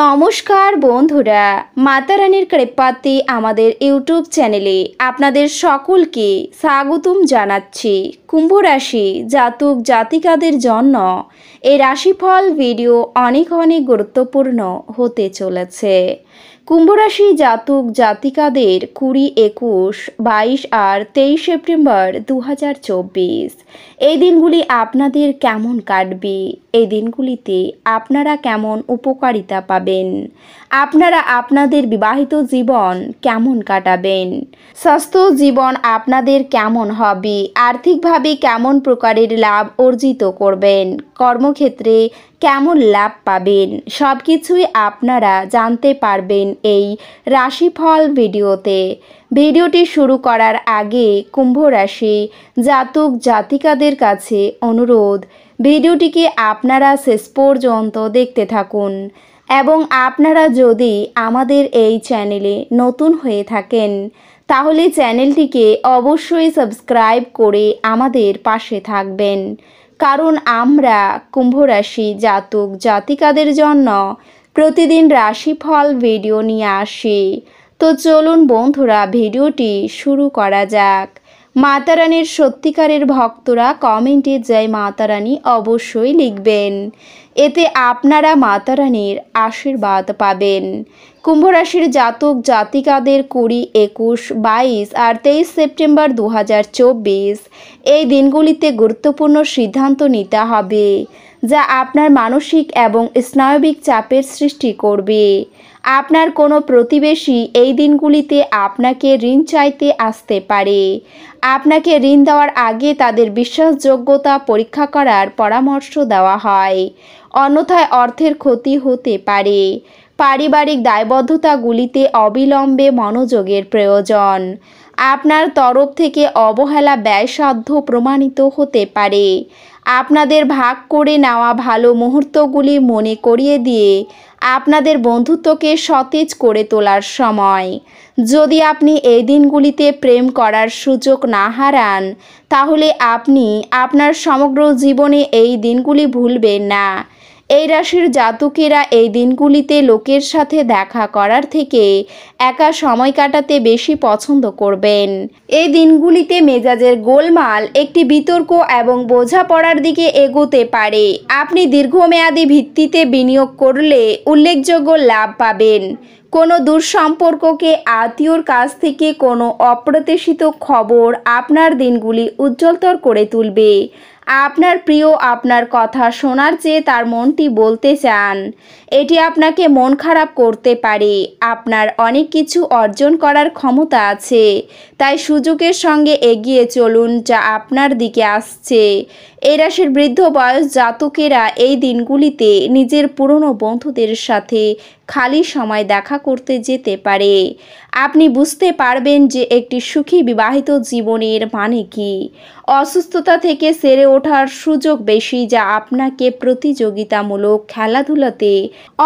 নমস্কার বন্ধুরা মাতা রানীর কৃপাতে আমাদের ইউটিউব চ্যানেলে আপনাদের সকলকে স্বাগতম জানাচ্ছি কুম্ভ রাশি জাতক জাতিকাদের জন্য এই রাশিফল ভিডিও অনেক অনেক গুরুত্বপূর্ণ হতে চলেছে কুম্ভ রাশি জাতক জাতিকাদের কুড়ি একুশ বাইশ আর তেইশ সেপ্টেম্বর দু এই দিনগুলি আপনাদের কেমন কাটবে এই দিনগুলিতে আপনারা কেমন উপকারিতা পাবেন আপনারা আপনাদের বিবাহিত জীবন কেমন কাটাবেন স্বাস্থ্য জীবন আপনাদের কেমন হবে আর্থিকভাবে কেমন প্রকারের লাভ অর্জিত করবেন কর্মক্ষেত্রে কেমন লাভ পাবেন সব কিছুই আপনারা জানতে পারবেন এই রাশিফল ভিডিওতে ভিডিওটি শুরু করার আগে কুম্ভ রাশি জাতক জাতিকাদের কাছে অনুরোধ ভিডিওটিকে আপনারা শেষ পর্যন্ত দেখতে থাকুন এবং আপনারা যদি আমাদের এই চ্যানেলে নতুন হয়ে থাকেন তাহলে চ্যানেলটিকে অবশ্যই সাবস্ক্রাইব করে আমাদের পাশে থাকবেন কারণ আমরা কুম্ভ রাশি জাতক জাতিকাদের জন্য প্রতিদিন রাশিফল ভিডিও নিয়ে আসি তো চলুন বন্ধুরা ভিডিওটি শুরু করা যাক মাতারানির সত্যিকারের ভক্তরা কমেন্টে জয় মাতারানি অবশ্যই লিখবেন এতে আপনারা মাতারানির আশীর্বাদ পাবেন কুম্ভরাশির জাতক জাতিকাদের কুড়ি একুশ বাইশ আর তেইশ সেপ্টেম্বর দু এই দিনগুলিতে গুরুত্বপূর্ণ সিদ্ধান্ত নিতে হবে যা আপনার মানসিক এবং স্নায়বিক চাপের সৃষ্টি করবে আপনার কোনো প্রতিবেশী এই দিনগুলিতে আপনাকে ঋণ চাইতে আসতে পারে আপনাকে ঋণ দেওয়ার আগে তাদের বিশ্বাসযোগ্যতা পরীক্ষা করার পরামর্শ দেওয়া হয় অন্যথায় অর্থের ক্ষতি হতে পারে পারিবারিক দায়বদ্ধতাগুলিতে অবিলম্বে মনোযোগের প্রয়োজন আপনার তরফ থেকে অবহেলা ব্যয়সাধ্য প্রমাণিত হতে পারে আপনাদের ভাগ করে নেওয়া ভালো মুহূর্তগুলি মনে করিয়ে দিয়ে আপনাদের বন্ধুত্বকে সতেজ করে তোলার সময় যদি আপনি এই দিনগুলিতে প্রেম করার সুযোগ না হারান তাহলে আপনি আপনার সমগ্র জীবনে এই দিনগুলি ভুলবেন না এই রাশির জাতকেরা এই দিনগুলিতে লোকের সাথে দেখা করার থেকে একা সময় কাটাতে বেশি পছন্দ করবেন এই দিনগুলিতে মেজাজের গোলমাল একটি বিতর্ক এবং বোঝাপড়ার দিকে এগোতে পারে আপনি দীর্ঘমেয়াদী ভিত্তিতে বিনিয়োগ করলে উল্লেখযোগ্য লাভ পাবেন কোনো দুঃসম্পর্ককে আত্মীয়র কাছ থেকে কোনো অপ্রত্যাশিত খবর আপনার দিনগুলি উজ্জ্বলতর করে তুলবে আপনার প্রিয় আপনার কথা শোনার চেয়ে তার মনটি বলতে চান এটি আপনাকে মন খারাপ করতে পারে আপনার অনেক কিছু অর্জন করার ক্ষমতা আছে তাই সুযোগের সঙ্গে এগিয়ে চলুন যা আপনার দিকে আসছে এই রাশির বৃদ্ধ বয়স জাতকেরা এই দিনগুলিতে নিজের পুরনো বন্ধুদের সাথে খালি সময় দেখা করতে যেতে পারে আপনি বুঝতে পারবেন যে একটি সুখী বিবাহিত জীবনের মানে কি অসুস্থতা থেকে সেরে ওঠার সুযোগ বেশি যা আপনাকে প্রতিযোগিতামূলক খেলাধুলাতে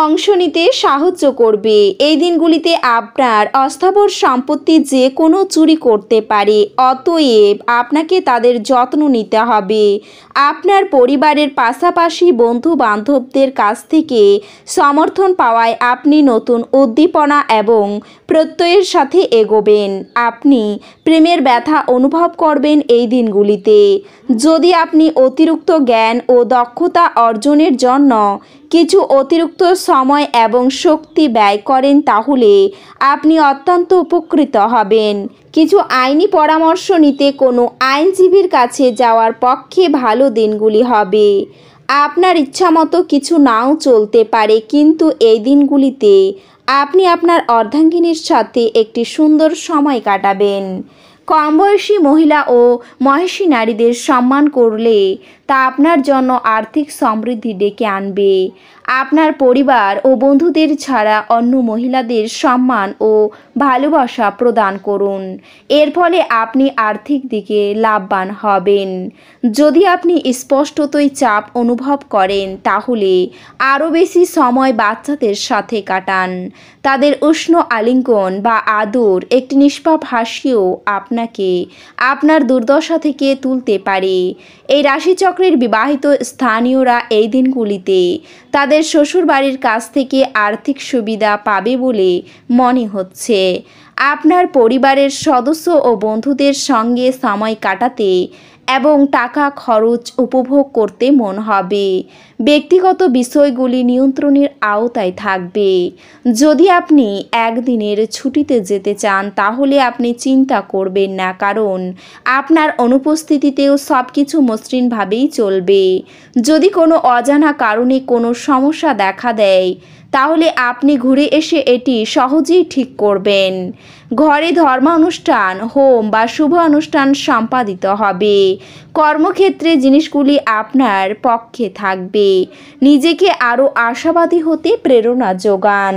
অংশ নিতে সাহায্য করবে এই দিনগুলিতে আপনার অস্থাবর সম্পত্তি যে কোনো চুরি করতে পারে অতএব আপনাকে তাদের যত্ন নিতে হবে আপনার পরিবারের পাশাপাশি বন্ধু বান্ধবদের কাছ থেকে সমর্থন পাওয়ায় আপনি নতুন উদ্দীপনা এবং প্রত্যয়ের সাথে এগোবেন আপনি প্রেমের ব্যথা অনুভব করবেন এই দিনগুলিতে যদি আপনি আপনি অতিরিক্ত জ্ঞান ও দক্ষতা অর্জনের জন্য কিছু অতিরিক্ত সময় এবং শক্তি ব্যয় করেন তাহলে আপনি অত্যন্ত উপকৃত হবেন কিছু আইনি পরামর্শ নিতে কোনো আইনজীবীর কাছে যাওয়ার পক্ষে ভালো দিনগুলি হবে আপনার ইচ্ছামতো কিছু নাও চলতে পারে কিন্তু এই দিনগুলিতে আপনি আপনার অর্ধাঙ্গিনীর সাথে একটি সুন্দর সময় কাটাবেন কম বয়সী মহিলা ও মহিষী নারীদের সম্মান করলে তা আপনার জন্য আর্থিক সমৃদ্ধি ডেকে আনবে আপনার পরিবার ও বন্ধুদের ছাড়া অন্য মহিলাদের সম্মান ও ভালোবাসা প্রদান করুন এর ফলে আপনি আর্থিক দিকে লাভবান হবেন যদি আপনি স্পষ্টতই চাপ অনুভব করেন তাহলে আরও বেশি সময় বাচ্চাদের সাথে কাটান তাদের উষ্ণ আলিঙ্গন বা আদর একটি নিষ্পাপ হাসিও আপনাকে আপনার দুর্দশা থেকে তুলতে পারে এই রাশিচক্র চক্রের বিবাহিত স্থানীয়রা এই দিনগুলিতে তাদের শ্বশুরবাড়ির কাছ থেকে আর্থিক সুবিধা পাবে বলে মনে হচ্ছে আপনার পরিবারের সদস্য ও বন্ধুদের সঙ্গে সময় কাটাতে এবং টাকা খরচ উপভোগ করতে মন হবে ব্যক্তিগত বিষয়গুলি নিয়ন্ত্রণের আওতায় থাকবে যদি আপনি একদিনের ছুটিতে যেতে চান তাহলে আপনি চিন্তা করবেন না কারণ আপনার অনুপস্থিতিতেও সব কিছু মসৃণভাবেই চলবে যদি কোনো অজানা কারণে কোনো সমস্যা দেখা দেয় তাহলে আপনি ঘুরে এসে এটি সহজেই ঠিক করবেন ঘরে ধর্মানুষ্ঠান হোম বা শুভ অনুষ্ঠান সম্পাদিত হবে কর্মক্ষেত্রে জিনিসগুলি আপনার পক্ষে থাকবে নিজেকে আরও আশাবাদী হতে প্রেরণা যোগান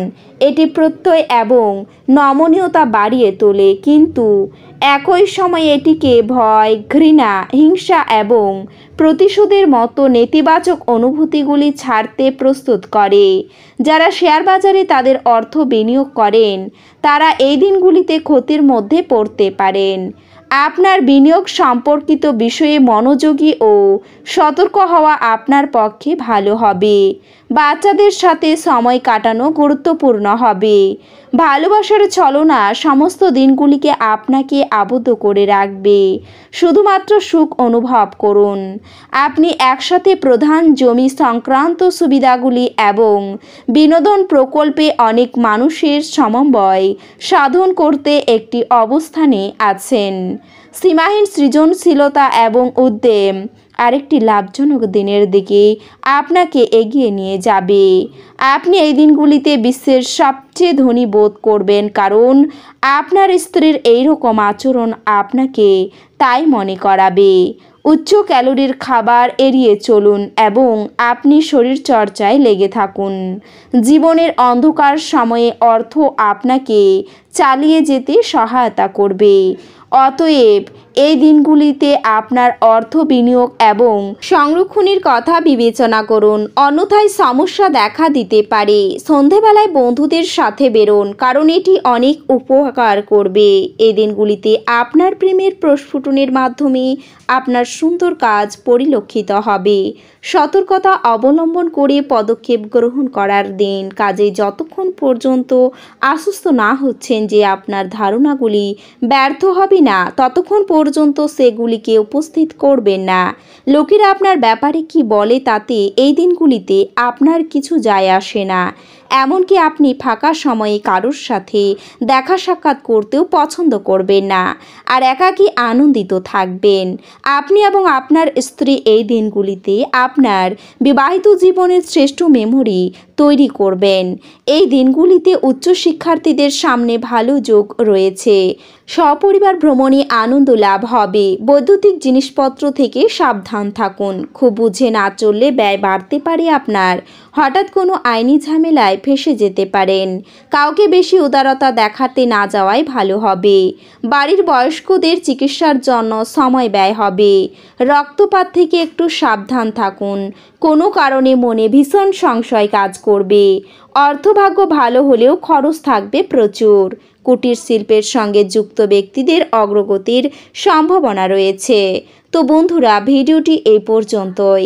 এটি প্রত্যয় এবং নমনীয়তা বাড়িয়ে তোলে কিন্তু একই সময়ে এটিকে ভয় ঘৃণা হিংসা এবং প্রতিশোধের মতো নেতিবাচক অনুভূতিগুলি ছাড়তে প্রস্তুত করে যারা শেয়ার বাজারে তাদের অর্থ বিনিয়োগ করেন তারা এই দিনগুলিতে ক্ষতির মধ্যে পড়তে পারেন আপনার বিনিয়োগ সম্পর্কিত বিষয়ে মনোযোগী ও সতর্ক হওয়া আপনার পক্ষে ভালো হবে বাচ্চাদের সাথে সময় কাটানো গুরুত্বপূর্ণ হবে ভালোবাসার ছলনা সমস্ত দিনগুলিকে আপনাকে আবদ্ধ করে রাখবে শুধুমাত্র সুখ অনুভব করুন আপনি একসাথে প্রধান জমি সংক্রান্ত সুবিধাগুলি এবং বিনোদন প্রকল্পে অনেক মানুষের সমন্বয় সাধন করতে একটি অবস্থানে আছেন সীমাহীন সৃজনশীলতা এবং উদ্যম আরেকটি লাভজনক দিনের দিকে আপনাকে এগিয়ে নিয়ে যাবে আপনি এই দিনগুলিতে বিশ্বের সবচেয়ে ধনী বোধ করবেন কারণ আপনার স্ত্রীর এই রকম আচরণ আপনাকে তাই মনে করাবে উচ্চ ক্যালোরির খাবার এড়িয়ে চলুন এবং আপনি শরীর চর্চায় লেগে থাকুন জীবনের অন্ধকার সময়ে অর্থ আপনাকে চালিয়ে যেতে সহায়তা করবে অতএব এই দিনগুলিতে আপনার অর্থ বিনিয়োগ এবং সংরক্ষণের কথা বিবেচনা করুন অন্যথায় সমস্যা দেখা দিতে পারে সন্ধেবেলায় বন্ধুদের সাথে বেরোন কারণ এটি অনেক উপকার করবে এই দিনগুলিতে আপনার প্রেমের প্রস্ফুটনের মাধ্যমে আপনার সুন্দর কাজ পরিলক্ষিত হবে সতর্কতা অবলম্বন করে পদক্ষেপ গ্রহণ করার দিন কাজে যতক্ষণ পর্যন্ত আশ্বস্ত না হচ্ছেন যে আপনার ধারণাগুলি ব্যর্থ হবে না ততক্ষণ পর্যন্ত পর্যন্ত সেগুলিকে উপস্থিত করবেন না লোকেরা আপনার ব্যাপারে কি বলে তাতে এই দিনগুলিতে আপনার কিছু যায় আসে না এমনকি আপনি ফাঁকা সময়ে কারোর সাথে দেখা সাক্ষাৎ করতেও পছন্দ করবেন না আর একাকি আনন্দিত থাকবেন আপনি এবং আপনার স্ত্রী এই দিনগুলিতে আপনার বিবাহিত জীবনের শ্রেষ্ঠ মেমোরি তৈরি করবেন এই দিনগুলিতে উচ্চ শিক্ষার্থীদের সামনে ভালো যোগ রয়েছে সপরিবার ভ্রমণে আনন্দ লাভ হবে বৈদ্যুতিক জিনিসপত্র থেকে সাবধান থাকুন খুব বুঝে না চললে ব্যয় বাড়তে পারে আপনার হঠাৎ কোনো আইনি ঝামেলায় ফেসে যেতে পারেন কাউকে বেশি উদারতা দেখাতে না যাওয়াই ভালো হবে বাড়ির বয়স্কদের চিকিৎসার জন্য সময় ব্যয় হবে রক্তপাত থেকে একটু সাবধান থাকুন কোনো কারণে মনে ভীষণ সংশয় কাজ করবে অর্থভাগ্য ভালো হলেও খরচ থাকবে প্রচুর কুটির শিল্পের সঙ্গে যুক্ত ব্যক্তিদের অগ্রগতির সম্ভাবনা রয়েছে তো বন্ধুরা ভিডিওটি এই পর্যন্তই